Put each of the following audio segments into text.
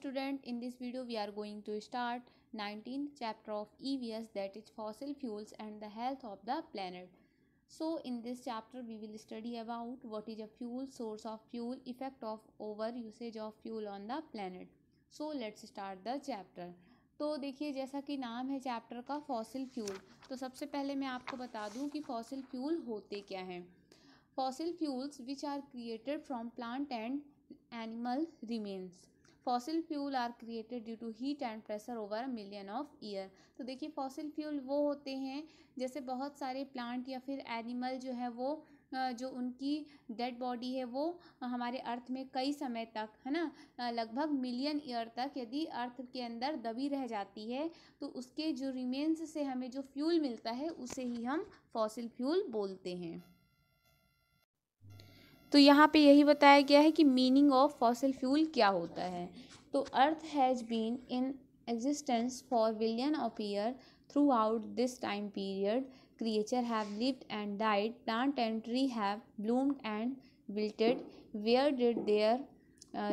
Student in this video we are going to start nineteen chapter of E V S that is fossil fuels and the health of the planet so in this chapter we will study about what is a fuel source of fuel effect of over usage of fuel on the planet so let's start the chapter तो देखिए जैसा कि नाम है chapter का fossil fuel तो सबसे पहले मैं आपको बता दूँ कि फॉसिल फ्यूल होते क्या हैं fossil fuels which are created from plant and animal remains fossil fuel are created due to heat and pressure over million of year तो देखिए फॉसिल फ्यूल वो होते हैं जैसे बहुत सारे प्लांट या फिर एनिमल जो है वो जो उनकी डेड बॉडी है वो हमारे अर्थ में कई समय तक है ना लगभग मिलियन ईयर तक यदि अर्थ के अंदर दबी रह जाती है तो उसके जो रिमेन्स से हमें जो फ्यूल मिलता है उसे ही हम फॉसिल फ्यूल बोलते हैं तो यहाँ पे यही बताया गया है कि मीनिंग ऑफ फॉसिल फ्यूल क्या होता है तो earth has been in existence for billion of year throughout this time period creature have lived and died plant and tree have bloomed and wilted where did their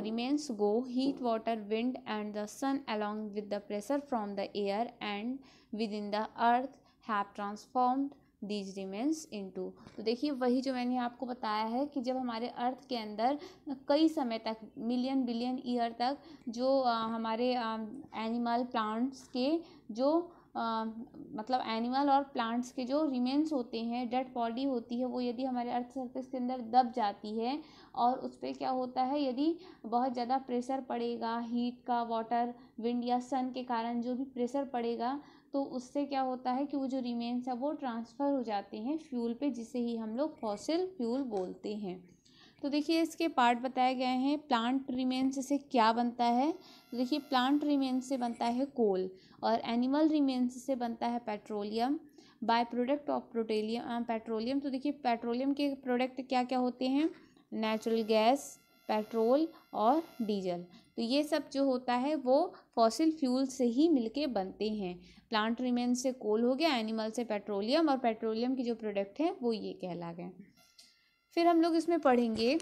remains go heat water wind and the sun along with the pressure from the air and within the earth have transformed these remains into तो देखिए वही जो मैंने आपको बताया है कि जब हमारे अर्थ के अंदर कई समय तक मिलियन बिलियन ईयर तक जो आ, हमारे एनिमल प्लांट्स के जो आ, मतलब एनिमल और प्लांट्स के जो रिमेंस होते हैं डेड बॉडी होती है वो यदि हमारे अर्थ सर्फेस के अंदर दब जाती है और उस पर क्या होता है यदि बहुत ज़्यादा प्रेशर पड़ेगा हीट का वाटर विंड या सन के कारण जो भी प्रेशर पड़ेगा तो उससे क्या होता है कि वो जो रिमेन्स है वो ट्रांसफ़र हो जाते हैं फ्यूल पे जिसे ही हम लोग फॉसिल फ्यूल बोलते हैं तो देखिए इसके पार्ट बताए गए हैं प्लांट रिमेन्स से क्या बनता है तो देखिए प्लांट रिमेन्स से बनता है कोल और एनिमल रिमेन्स से बनता है petroleum by product of petroleum petroleum तो देखिए पेट्रोलियम के प्रोडक्ट क्या क्या होते हैं नेचुरल गैस पेट्रोल और डीजल तो ये सब जो होता है वो फॉसिल फ्यूल से ही मिलके बनते हैं प्लांट रिमेन से कोल हो गया एनिमल से पेट्रोलियम और पेट्रोलियम के जो प्रोडक्ट हैं वो ये कहला गए फिर हम लोग इसमें पढ़ेंगे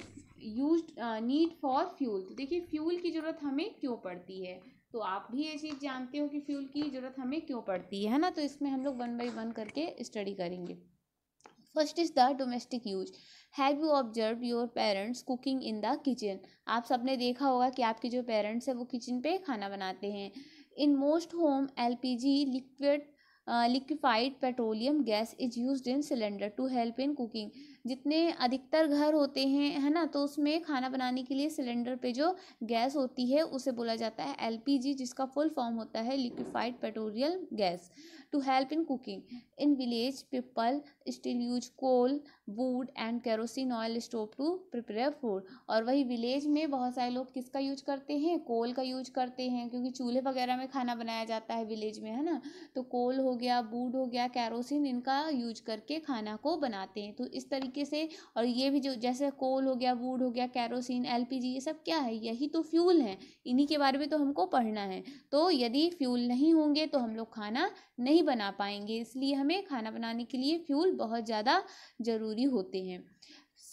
यूज नीड फॉर फ्यूल तो देखिए फ्यूल की ज़रूरत हमें क्यों पड़ती है तो आप भी ये चीज़ जानते हो कि फ्यूल की ज़रूरत हमें क्यों पड़ती है है ना तो इसमें हम लोग वन बाई वन करके स्टडी करेंगे first is the domestic use have you observe your parents cooking in the kitchen आप सबने देखा होगा कि आपके जो पेरेंट्स हैं वो किचन पे खाना बनाते हैं in most home L P G liquid liquefied petroleum gas is use in cylinder to help in cooking जितने अधिकतर घर होते हैं है ना तो उसमें खाना बनाने के लिए सिलेंडर पे जो गैस होती है उसे बोला जाता है एलपीजी जिसका फुल फॉर्म होता है liquefied petroleum gas to help in cooking in village people still use coal wood and kerosene oil stove to prepare food और वही विलेज में बहुत सारे लोग किसका यूज करते हैं कोल का यूज करते हैं क्योंकि चूल्हे वगैरह में खाना बनाया जाता है विलेज में है ना तो कोल हो गया बूड हो गया कैरोसिन इनका यूज करके खाना को बनाते हैं तो इस तरीके तरीके से और ये भी जो जैसे कोल हो गया वूड हो गया कैरोसिन एलपीजी ये सब क्या है यही तो फ्यूल है इन्हीं के बारे में तो हमको पढ़ना है तो यदि फ्यूल नहीं होंगे तो हम लोग खाना नहीं बना पाएंगे इसलिए हमें खाना बनाने के लिए फ्यूल बहुत ज़्यादा ज़रूरी होते हैं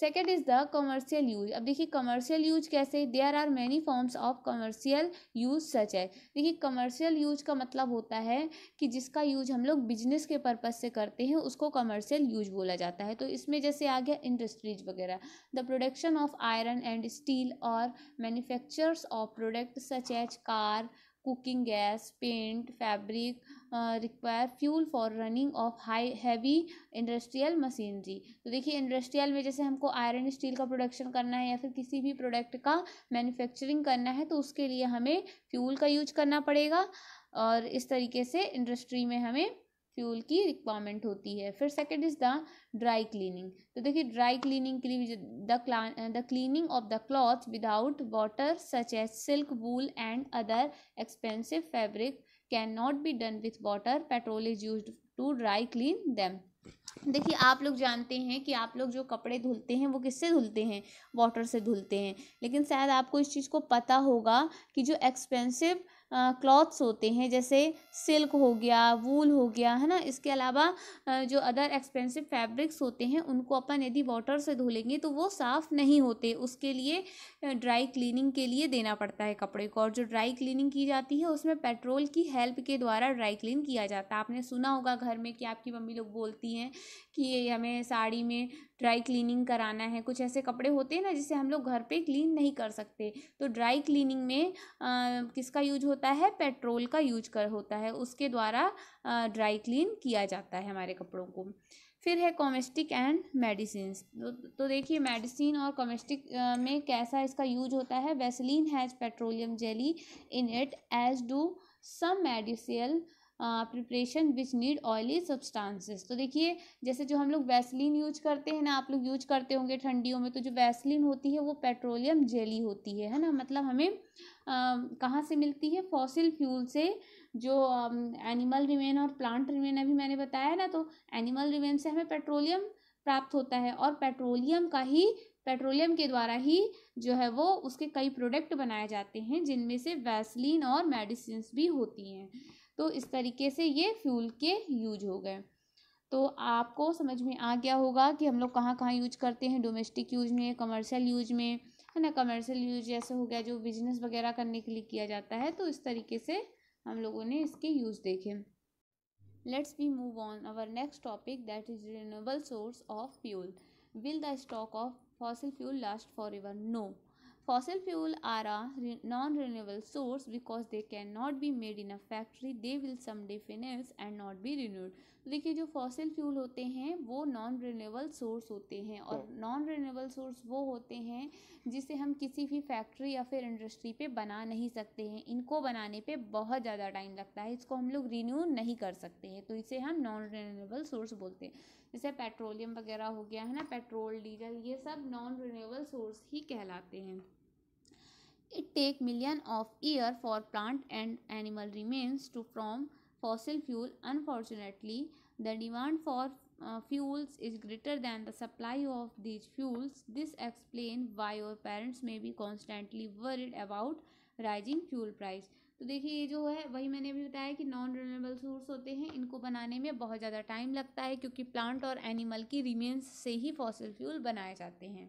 second is the commercial use अब देखिए कमर्शियल यूज कैसे there are many forms of commercial use such है देखिए कमर्शियल यूज का मतलब होता है कि जिसका यूज हम लोग बिजनेस के पर्पज से करते हैं उसको कमर्शियल यूज बोला जाता है तो इसमें जैसे आ गया इंडस्ट्रीज वगैरह the production of iron and steel और manufactures of product such as car cooking gas paint fabric require fuel for running of high heavy industrial machinery तो देखिए इंडस्ट्रियल में जैसे हमको आयरन स्टील का प्रोडक्शन करना है या फिर किसी भी प्रोडक्ट का मैन्युफैक्चरिंग करना है तो उसके लिए हमें फ्यूल का यूज करना पड़ेगा और इस तरीके से इंडस्ट्री में हमें फ्यूल की रिक्वायरमेंट होती है फिर second is the dry cleaning तो देखिए ड्राई क्लीनिंग के लिए the the cleaning of the cloth without water such as silk wool and other expensive fabric can not be done with water petrol is use to dry clean them देखिए आप लोग जानते हैं कि आप लोग जो कपड़े धुलते हैं वो किससे धुलते हैं वाटर से धुलते हैं लेकिन शायद आपको इस चीज़ को पता होगा कि जो एक्सपेंसिव क्लॉथ्स होते हैं जैसे सिल्क हो गया वूल हो गया है ना इसके अलावा जो अदर एक्सपेंसिव फैब्रिक्स होते हैं उनको अपन यदि वाटर से धो लेंगे तो वो साफ़ नहीं होते उसके लिए ड्राई क्लीनिंग के लिए देना पड़ता है कपड़े को और जो ड्राई क्लीनिंग की जाती है उसमें पेट्रोल की हेल्प के द्वारा ड्राई क्लीन किया जाता है आपने सुना होगा घर में कि आपकी मम्मी लोग बोलती हैं कि हमें साड़ी में ड्राई क्लीनिंग कराना है कुछ ऐसे कपड़े होते हैं ना जिसे हम लोग घर पे क्लीन नहीं कर सकते तो ड्राई क्लीनिंग में आ, किसका यूज होता है पेट्रोल का यूज कर होता है उसके द्वारा ड्राई क्लीन किया जाता है हमारे कपड़ों को फिर है कॉमेस्टिक एंड मेडिसिन तो, तो देखिए मेडिसिन और कॉमेस्टिक में कैसा इसका यूज होता है Vaseline has petroleum jelly in it as do some medicinal preparation which need oily substances तो देखिए जैसे जो हम लोग वैसलिन यूज करते हैं ना आप लोग यूज करते होंगे ठंडियों में तो जो वैसलिन होती है वो पेट्रोलियम जेली होती है है ना मतलब हमें कहाँ से मिलती है फॉसिल फ्यूल से जो एनिमल रिमेन और प्लांट रिमेन अभी मैंने बताया ना तो एनिमल रिमेन से हमें पेट्रोलियम प्राप्त होता है और पेट्रोलियम का ही पेट्रोलियम के द्वारा ही जो है वो उसके कई प्रोडक्ट बनाए जाते हैं जिनमें से वैसलीन और मेडिसिन भी होती हैं तो इस तरीके से ये फ्यूल के यूज हो गए तो आपको समझ में आ गया होगा कि हम लोग कहाँ कहाँ यूज करते हैं डोमेस्टिक यूज में कमर्शियल यूज में है ना कमर्शियल यूज जैसे हो गया जो बिजनेस वगैरह करने के लिए किया जाता है तो इस तरीके से हम लोगों ने इसके यूज़ देखे let's be move on our next topic that is renewable source of fuel will the stock of fossil fuel last forever no Fossil fuel are a non-renewable source because they cannot be made in a factory. They will someday finish and not be renewed. देखिए जो fossil fuel होते हैं वो non renewable source होते हैं और non renewable source वो होते हैं जिसे हम किसी भी फैक्ट्री या फिर इंडस्ट्री पे बना नहीं सकते हैं इनको बनाने पे बहुत ज़्यादा टाइम लगता है इसको हम लोग रिन्यू नहीं कर सकते हैं तो इसे हम नॉन रिन्यूएबल सोर्स बोलते हैं जैसे पेट्रोलियम वगैरह हो गया है ना पेट्रोल डीजल ये सब नॉन रिन्यूएबल सोर्स ही कहलाते हैं it take million of year for plant and animal remains to from fossil fuel unfortunately the demand for uh, fuels is greater than the supply of these fuels this explain why our parents may be constantly worried about rising fuel price तो देखिए ये जो है वही मैंने अभी बताया कि नॉन रिन्यूएबल सोर्स होते हैं इनको बनाने में बहुत ज़्यादा टाइम लगता है क्योंकि प्लांट और एनिमल की रिमेन्स से ही फॉसिल फ्यूल बनाए जाते हैं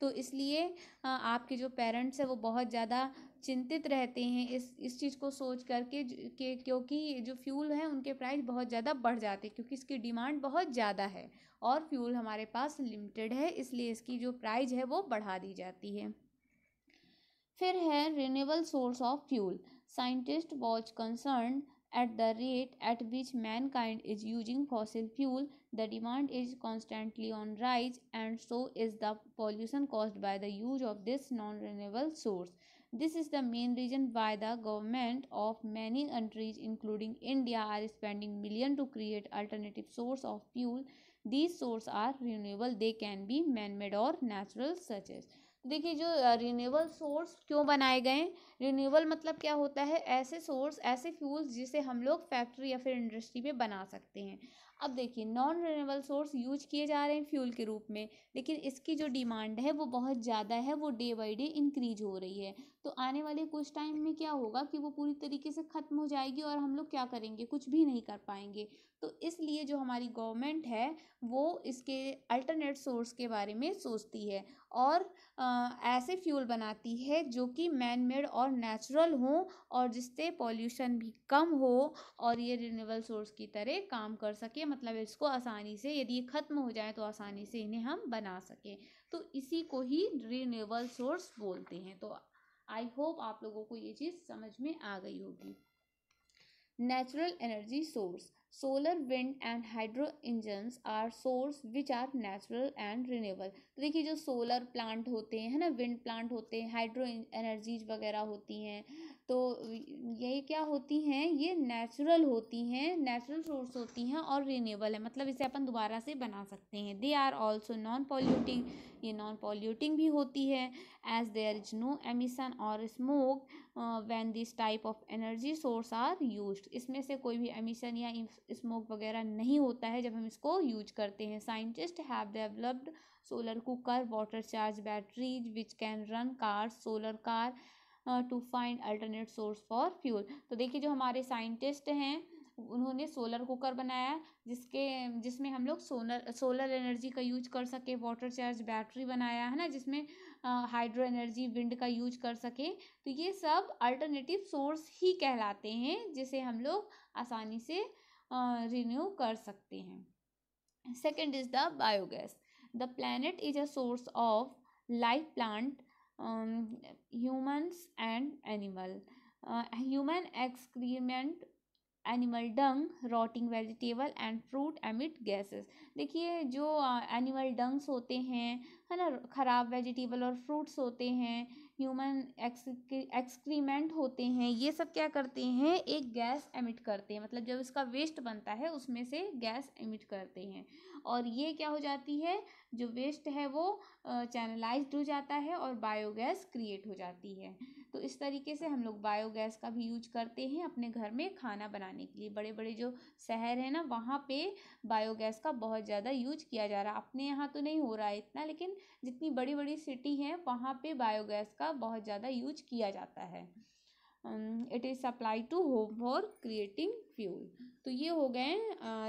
तो इसलिए आपके जो पेरेंट्स हैं वो बहुत ज़्यादा चिंतित रहते हैं इस इस चीज़ को सोच करके के क्योंकि जो फ्यूल है उनके प्राइस बहुत ज़्यादा बढ़ जाते हैं क्योंकि इसकी डिमांड बहुत ज़्यादा है और फ्यूल हमारे पास लिमिटेड है इसलिए इसकी जो प्राइज है वो बढ़ा दी जाती है फिर है renewable source of fuel scientist was concern At the rate at which mankind is using fossil fuel, the demand is constantly on rise and so is the pollution caused by the use of this non-renewable source. This is the main reason why the government of many countries including India are spending million to create alternative source of fuel. These sources are renewable, they can be man-made or natural such as देखिए जो renewable source क्यों बनाए गए renewable मतलब क्या होता है ऐसे सोर्स ऐसे फ्यूल्स जिसे हम लोग फैक्ट्री या फिर इंडस्ट्री में बना सकते हैं अब देखिए नॉन रिन्यूबल सोर्स यूज किए जा रहे हैं फ्यूल के रूप में लेकिन इसकी जो डिमांड है वो बहुत ज़्यादा है वो डे बाई डे इंक्रीज हो रही है तो आने वाले कुछ टाइम में क्या होगा कि वो पूरी तरीके से ख़त्म हो जाएगी और हम लोग क्या करेंगे कुछ भी नहीं कर पाएंगे तो इसलिए जो हमारी गवर्नमेंट है वो इसके अल्टरनेट सोर्स के बारे में सोचती है और आ, ऐसे फ्यूल बनाती है जो कि मैन मेड और नेचुरल हो और जिससे पॉल्यूशन भी कम हो और ये रिन्यूएबल सोर्स की तरह काम कर सके मतलब इसको आसानी से यदि ये ख़त्म हो जाए तो आसानी से इन्हें हम बना सकें तो इसी को ही रिन्यूएबल सोर्स बोलते हैं तो आई होप आप लोगों को ये चीज़ समझ में आ गई होगी natural energy source solar wind and hydro engines are source which are natural and renewable तो देखिए जो सोलर प्लांट होते हैं है ना विंड प्लांट होते हैं हाइड्रो एनर्जीज वगैरह होती हैं तो ये क्या होती हैं ये नेचुरल होती हैं नेचुरल सोर्स होती हैं और रीनेबल है मतलब इसे अपन दोबारा से बना सकते हैं they are also non polluting ये नॉन पॉल्यूटिंग भी होती है as there is no emission और smoke when this type of energy source are use इसमें से कोई भी एमिसन या स्मोक वगैरह नहीं होता है जब हम इसको यूज करते हैं scientist have developed solar cooker water charge batteries which can run car solar car to find alternate source for fuel तो देखिए जो हमारे साइंटिस्ट हैं उन्होंने सोलर कुकर बनाया जिसके जिसमें हम लोग सोलर सोलर एनर्जी का यूज कर सके वाटर चार्ज बैटरी बनाया है ना जिसमें हाइड्रो एनर्जी विंड का यूज कर सके तो ये सब अल्टरनेटिव सोर्स ही कहलाते हैं जिसे हम लोग आसानी से रिन्यू कर सकते हैं second is the biogas the planet is a source of life plant Um, humans and animal uh, human excrement animal dung rotting vegetable and fruit emit gases देखिए जो एनिमल uh, डंग्स होते हैं है ना ख़राब वेजिटेबल और fruits होते हैं ह्यूमन एक्सक्रीमेंट होते हैं ये सब क्या करते हैं एक गैस एमिट करते हैं मतलब जब इसका वेस्ट बनता है उसमें से गैस एमिट करते हैं और ये क्या हो जाती है जो वेस्ट है वो चैनलाइज्ड हो जाता है और बायोगैस क्रिएट हो जाती है तो इस तरीके से हम लोग बायोगैस का भी यूज करते हैं अपने घर में खाना बनाने के लिए बड़े बड़े जो शहर हैं ना वहाँ पे बायोगैस का बहुत ज़्यादा यूज किया जा रहा है अपने यहाँ तो नहीं हो रहा है इतना लेकिन जितनी बड़ी बड़ी सिटी हैं वहाँ पर बायोगैस का बहुत ज़्यादा यूज किया जाता है it is supply to home for creating fuel तो ये हो गए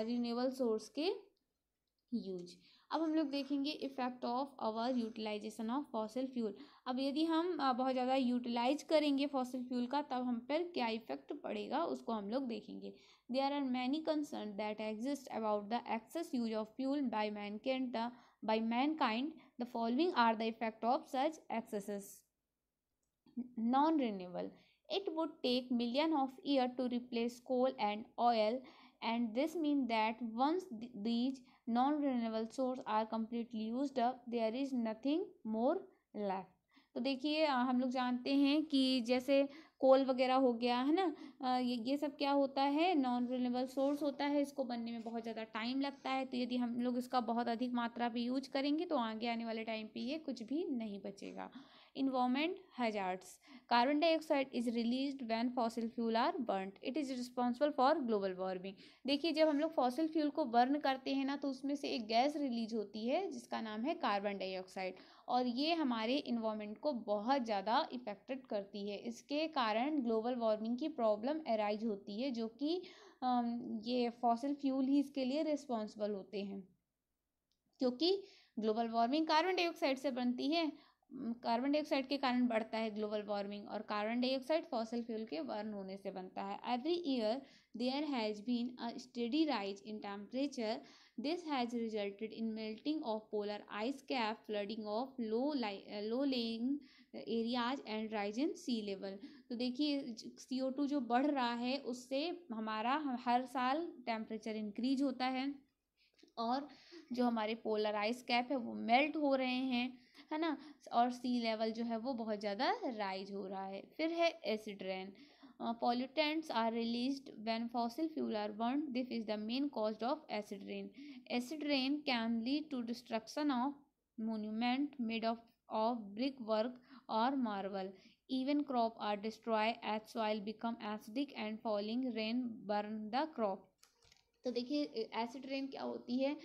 रीनेबल सोर्स के यूज अब हम लोग देखेंगे effect of our utilization of fossil fuel अब यदि हम बहुत ज़्यादा यूटिलाइज करेंगे फॉसिल फ्यूल का तब हम पर क्या इफ़ेक्ट पड़ेगा उसको हम लोग देखेंगे there are many concern that exist about the excess use of fuel by mankind the by mankind the following are the effect of such excesses non renewable it would take million of year to replace coal and oil and this mean that once these non renewable source are completely use up there is nothing more left तो देखिए हम लोग जानते हैं कि जैसे कोल वगैरह हो गया है ना ये ये सब क्या होता है नॉन रिन्यूएबल सोर्स होता है इसको बनने में बहुत ज़्यादा टाइम लगता है तो यदि हम लोग इसका बहुत अधिक मात्रा पर यूज करेंगे तो आगे आने वाले टाइम पे ये कुछ भी नहीं बचेगा environment hazards carbon dioxide is release when fossil fuel are burned it is responsible for global warming देखिए जब हम लोग फॉसिल फ्यूल को बर्न करते हैं ना तो उसमें से एक गैस रिलीज होती है जिसका नाम है कार्बन डाइऑक्साइड और ये हमारे इन्वामेंट को बहुत ज़्यादा इफ़ेक्टेड करती है इसके कारण ग्लोबल वार्मिंग की प्रॉब्लम अराइज होती है जो कि ये फॉसिल फ्यूल ही इसके लिए रिस्पॉन्सिबल होते हैं क्योंकि ग्लोबल वार्मिंग कार्बन डाइऑक्साइड से बनती है कार्बन डाइऑक्साइड के कारण बढ़ता है ग्लोबल वार्मिंग और कार्बन डाइऑक्साइड फॉसल फ्यूल के बर्न होने से बनता है every year there has been a steady rise in temperature this has resulted in melting of polar ice cap flooding of low low lying areas and rise in sea level तो देखिए सी O two जो बढ़ रहा है उससे हमारा हर साल temperature increase होता है और जो हमारे पोलर आइस कैप है वो मेल्ट हो रहे हैं है ना और सी लेवल जो है वो बहुत ज़्यादा राइज हो रहा है फिर है acid rain pollutants are release when fossil fuel are burn this is the main cause of acid rain acid rain can lead to destruction of monument made of of brick work और marble even crop are destroy as soil become acidic and falling rain burn the crop तो देखिए acid rain क्या होती है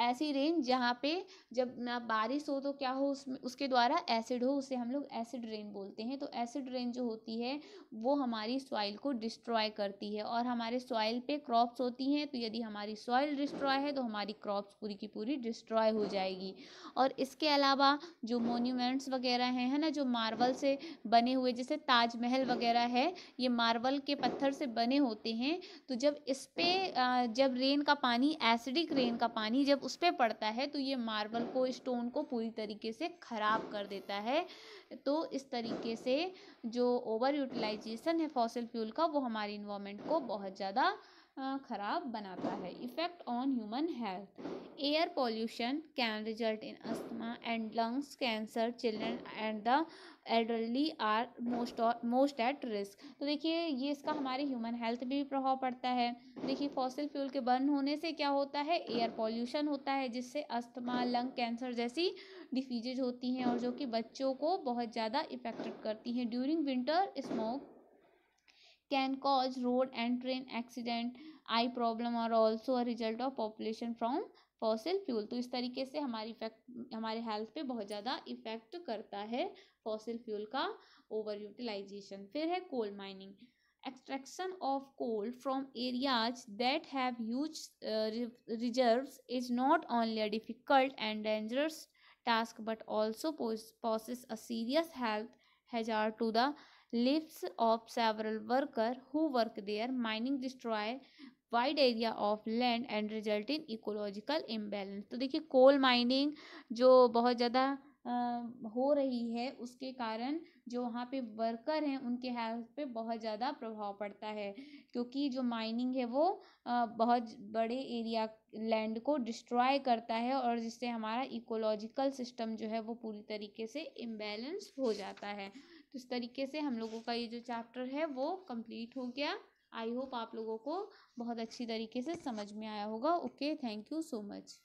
ऐसी rain जहाँ पे जब ना बारिश हो तो क्या हो उसमें उसके द्वारा एसिड हो उसे हम लोग एसिड रेन बोलते हैं तो एसिड रेन जो होती है वो हमारी सॉइल को डिस्ट्रॉय करती है और हमारे सॉइल पे क्रॉप्स होती हैं तो यदि हमारी सॉइल डिस्ट्रॉय है तो हमारी क्रॉप्स पूरी की पूरी डिस्ट्रॉय हो जाएगी और इसके अलावा जो मोन्यूमेंट्स वगैरह हैं है ना जो मार्बल से बने हुए जैसे ताजमहल वगैरह है ये मार्बल के पत्थर से बने होते हैं तो जब इस पर जब रेन का पानी एसिडिक रेन का पानी पानी जब उस पर पड़ता है तो ये मार्बल को स्टोन को पूरी तरीके से ख़राब कर देता है तो इस तरीके से जो ओवर यूटिलाइजेशन है फॉसिल फ्यूल का वो हमारे इन्वामेंट को बहुत ज़्यादा ख़राब बनाता है effect on human health air pollution can result in asthma and lungs cancer children and the elderly are most most at risk तो देखिए ये इसका हमारे ह्यूमन हेल्थ भी प्रभाव पड़ता है देखिए फॉसिल फ्यूल के बर्न होने से क्या होता है एयर पॉल्यूशन होता है जिससे अस्थमा लंग कैंसर जैसी डिफीजेज होती हैं और जो कि बच्चों को बहुत ज़्यादा इफेक्टेड करती हैं during winter smoke can cause road and train accident eye problem और also a result of population from fossil fuel तो इस तरीके से हमारी इफेक्ट हमारे हेल्थ पे बहुत ज़्यादा इफेक्ट करता है फॉसिल फ्यूल का ओवर यूटिलाइजेशन फिर है coal mining extraction of coal from areas that have huge reserves is not only a difficult and dangerous task but also pose poses a serious health hazard to the lives of several worker who work there mining destroy wide area of land and result in ecological imbalance तो देखिए coal mining जो बहुत ज़्यादा हो रही है उसके कारण जो वहाँ पे वर्कर हैं उनके हेल्थ पे बहुत ज़्यादा प्रभाव पड़ता है क्योंकि जो माइनिंग है वो बहुत बड़े एरिया लैंड को डिस्ट्रॉय करता है और जिससे हमारा इकोलॉजिकल सिस्टम जो है वो पूरी तरीके से इम्बेलेंस हो जाता है तो इस तरीके से हम लोगों का ये जो चैप्टर है वो कंप्लीट हो गया आई होप आप लोगों को बहुत अच्छी तरीके से समझ में आया होगा okay thank you so much